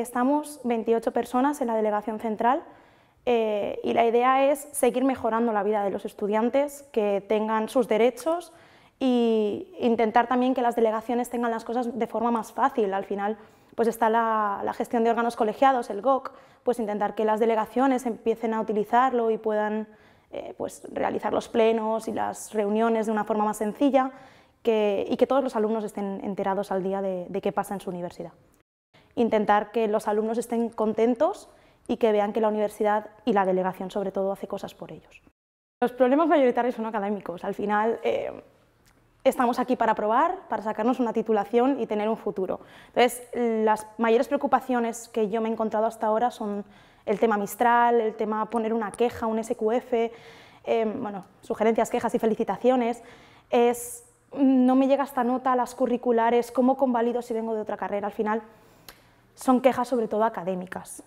estamos 28 personas en la Delegación Central eh, y la idea es seguir mejorando la vida de los estudiantes, que tengan sus derechos e intentar también que las delegaciones tengan las cosas de forma más fácil. Al final pues está la, gestión de órganos colegiados, el GOC, pues intentar que las delegaciones empiecen a utilizarlo y puedan eh, pues realizar los plenos y las reuniones de una forma más sencilla y que todos los alumnos estén enterados al día de qué pasa en su universidad intentar que los alumnos estén contentos y que vean que la universidad y la delegación sobre todo hace cosas por ellos. Los problemas mayoritarios son académicos. Al final eh, estamos aquí para probar, para sacarnos una titulación y tener un futuro. Entonces, las mayores preocupaciones que yo me he encontrado hasta ahora son el tema Mistral, el tema poner una queja, un SQF, eh, bueno, sugerencias, quejas y felicitaciones. Es no me llega esta nota las curriculares, cómo convalido si vengo de otra carrera. Al final, son quejas sobre todo académicas.